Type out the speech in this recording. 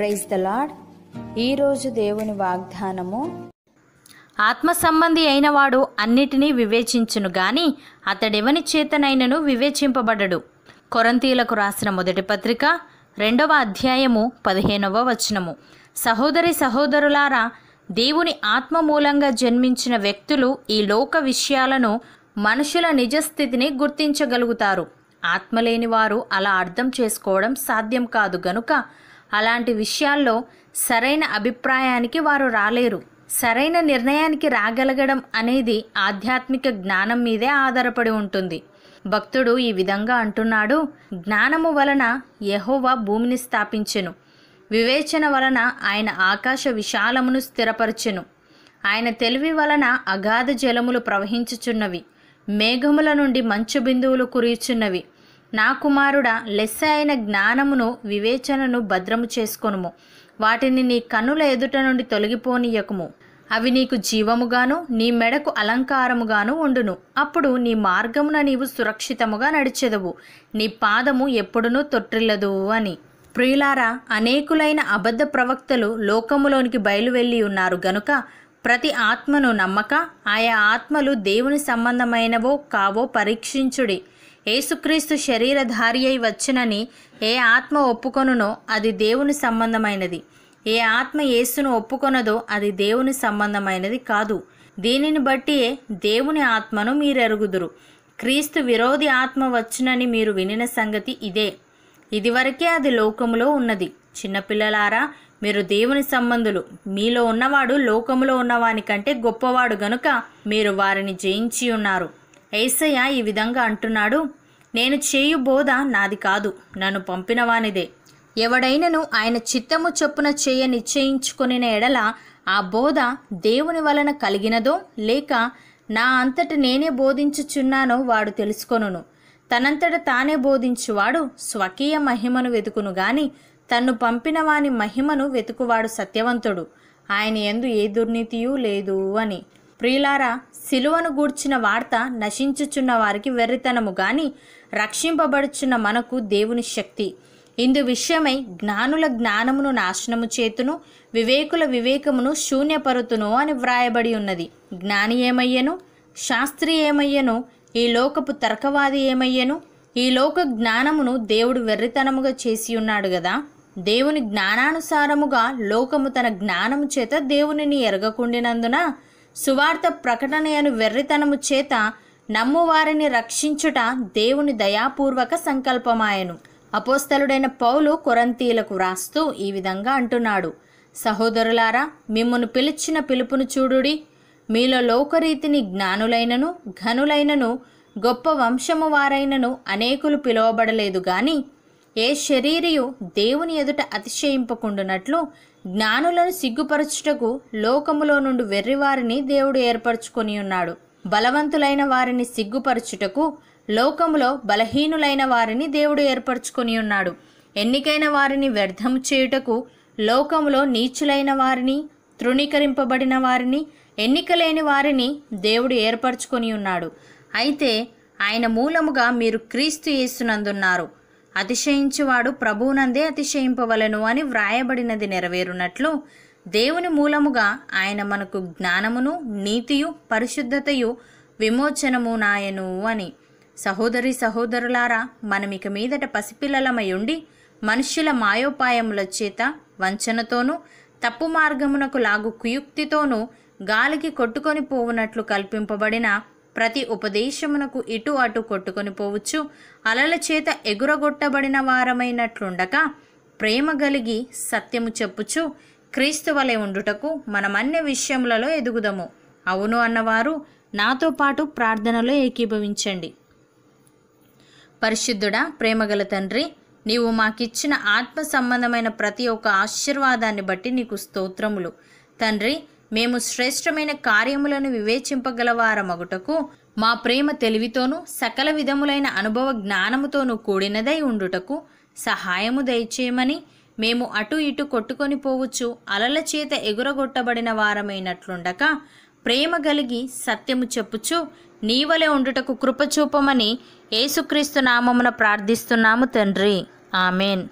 praise the lord ఈరోజు దేవుని వాగ్దానము ఆత్మ సంబంధి అయినవాడు అన్నిటినీ వివేచించును గాని అతడెవని చేతనైనను వివేచింపబడడు కొరంతీలకు రాసిన మొదటి పత్రిక రెండవ అధ్యాయము పదిహేనవ వచనము సహోదరి సహోదరులారా దేవుని ఆత్మ మూలంగా జన్మించిన వ్యక్తులు ఈ లోక విషయాలను మనుషుల నిజస్థితిని గుర్తించగలుగుతారు ఆత్మలేని వారు అలా అర్థం చేసుకోవడం సాధ్యం కాదు గనుక అలాంటి విషయాల్లో సరైన అభిప్రాయానికి వారు రాలేరు సరైన నిర్ణయానికి రాగలగడం అనేది ఆధ్యాత్మిక జ్ఞానం మీదే ఆధారపడి ఉంటుంది భక్తుడు ఈ విధంగా అంటున్నాడు జ్ఞానము వలన యహోవా భూమిని స్థాపించెను వివేచన వలన ఆయన ఆకాశ విశాలమును స్థిరపరచెను ఆయన తెలివి వలన అగాధ జలములు ప్రవహించుచున్నవి మేఘముల నుండి మంచు బిందువులు కురియుచున్నవి నా కుమారుడ లెస్స అయిన జ్ఞానమును వివేచనను భద్రము చేసుకొనుము వాటిని నీ కన్నుల ఎదుట నుండి తొలగిపోనీయకుము అవి నీకు జీవముగాను నీ మెడకు అలంకారముగాను ఉండును అప్పుడు నీ మార్గమున నీవు సురక్షితముగా నడిచెదవు నీ పాదము ఎప్పుడునూ తొట్టిల్లదు అని ప్రియులారా అనేకులైన అబద్ధ ప్రవక్తలు లోకములోనికి బయలువెళ్ళి ఉన్నారు గనుక ప్రతి ఆత్మను నమ్మక ఆయా ఆత్మలు దేవుని సంబంధమైనవో కావో పరీక్షించుడి ఏసుక్రీస్తు శరీరధారి అయి వచ్చునని ఏ ఆత్మ ఒప్పుకొనునో అది దేవుని సంబంధమైనది ఏ ఆత్మ యేసును ఒప్పుకొనదో అది దేవుని సంబంధమైనది కాదు దీనిని బట్టియే దేవుని ఆత్మను మీరెరుగుదురు క్రీస్తు విరోధి ఆత్మ వచ్చునని మీరు వినిన సంగతి ఇదే ఇదివరకే అది లోకములో ఉన్నది చిన్నపిల్లలారా మీరు దేవుని సంబంధులు మీలో ఉన్నవాడు లోకములో ఉన్నవాని కంటే గొప్పవాడు గనుక మీరు వారిని జయించి ఉన్నారు ఏసయ్య ఈ విధంగా అంటున్నాడు నేను చేయు బోధ నాది కాదు నన్ను పంపినవానిదే ఎవడైనను ఆయన చిత్తము చొప్పున చేయ నిశ్చయించుకునిన ఎడల ఆ బోధ దేవుని వలన కలిగినదో లేక నా అంతట నేనే బోధించుచున్నానో వాడు తెలుసుకొనును తనంతట తానే బోధించువాడు స్వకీయ మహిమను వెతుకును గాని తన్ను పంపినవాని మహిమను వెతుకువాడు సత్యవంతుడు ఆయన ఎందు ఏ దుర్నీతియూ లేదు అని ప్రియులారా సిలువను గూడ్చిన వార్త నశించుచున్న వారికి వెర్రితనము గాని రక్షింపబడుచున్న మనకు దేవుని శక్తి ఇందు విషయమై జ్ఞానుల జ్ఞానమును నాశనము చేతును వివేకుల వివేకమును శూన్యపరుతును అని వ్రాయబడి ఉన్నది జ్ఞాని ఏమయ్యను శాస్త్రి ఏమయ్యను ఈ లోకపు తర్కవాది ఏమయ్యను ఈ లోక జ్ఞానమును దేవుడు వెర్రితనముగా చేసి ఉన్నాడు కదా దేవుని జ్ఞానానుసారముగా లోకము తన జ్ఞానము చేత దేవునిని ఎరగకుండినందున సువార్త ప్రకటనయను వెర్రితనము చేత నమ్మువారిని రక్షించుట దేవుని దయాపూర్వక సంకల్పమాయను అపోస్తలుడైన పౌలు కొరంతీలకు వ్రాస్తూ ఈ విధంగా అంటున్నాడు సహోదరులారా మిమ్మను పిలిచిన పిలుపును చూడుడి మీలో లోకరీతిని జ్ఞానులైనను ఘనులైనను గొప్ప వంశము వారైనను అనేకులు పిలువబడలేదు గాని ఏ శరీరయు దేవుని ఎదుట అతిశయింపకుండునట్లు జ్ఞానులను సిగ్గుపరచుటకు లోకములో నుండి వెర్రివారిని దేవుడు ఏర్పరచుకొని ఉన్నాడు బలవంతులైన వారిని సిగ్గుపరచుటకు లోకములో బలహీనులైన వారిని దేవుడు ఏర్పరచుకొని ఉన్నాడు ఎన్నికైన వారిని వ్యర్థం చేయుటకు లోకములో నీచులైన వారిని తృణీకరింపబడిన వారిని ఎన్నికలేని వారిని దేవుడు ఏర్పరచుకొని ఉన్నాడు అయితే ఆయన మూలముగా మీరు క్రీస్తు యేసునందున్నారు అతిశయించువాడు ప్రభువునందే అతిశయింపవలను అని వ్రాయబడినది నెరవేరునట్లు దేవుని మూలముగా ఆయన మనకు జ్ఞానమును నీతియు పరిశుద్ధతయు విమోచనము నాయను అని సహోదరి సహోదరులారా మనమిక మీదట పసిపిల్లలమై ఉండి మనుష్యుల మాయోపాయముల చేత వంచనతోనూ తప్పు మార్గమునకు లాగు కుయుక్తితోనూ గాలికి కొట్టుకొని పోవునట్లు కల్పింపబడిన ప్రతి ఉపదేశమునకు ఇటు అటు కొట్టుకొని పోవచ్చు అలల చేత ఎగురగొట్టబడిన వారమైనట్లుండక ప్రేమ కలిగి సత్యము చెప్పుచు క్రీస్తు వలె ఉండుటకు మనమన్ని విషయములలో ఎదుగుదము అవును అన్నవారు నాతో పాటు ప్రార్థనలో ఏకీభవించండి పరిశుద్ధుడా ప్రేమగల తండ్రి నీవు మాకిచ్చిన ఆత్మ సంబంధమైన ప్రతి ఒక్క ఆశీర్వాదాన్ని బట్టి నీకు స్తోత్రములు తండ్రి మేము శ్రేష్టమైన కార్యములను వివేచింపగలవారమగుటకు మా ప్రేమ తెలివితోనూ సకల విధములైన అనుభవ జ్ఞానముతోనూ కూడినదై ఉండుటకు సహాయము దయచేయమని మేము అటు ఇటు కొట్టుకొని పోవచ్చు అలల చేత ఎగురగొట్టబడిన వారమైనట్లుండక ప్రేమ కలిగి సత్యము చెప్పుచు నీవలే ఉండుటకు కృపచూపమని యేసుక్రీస్తు నామమున ప్రార్థిస్తున్నాము తండ్రి ఆమెన్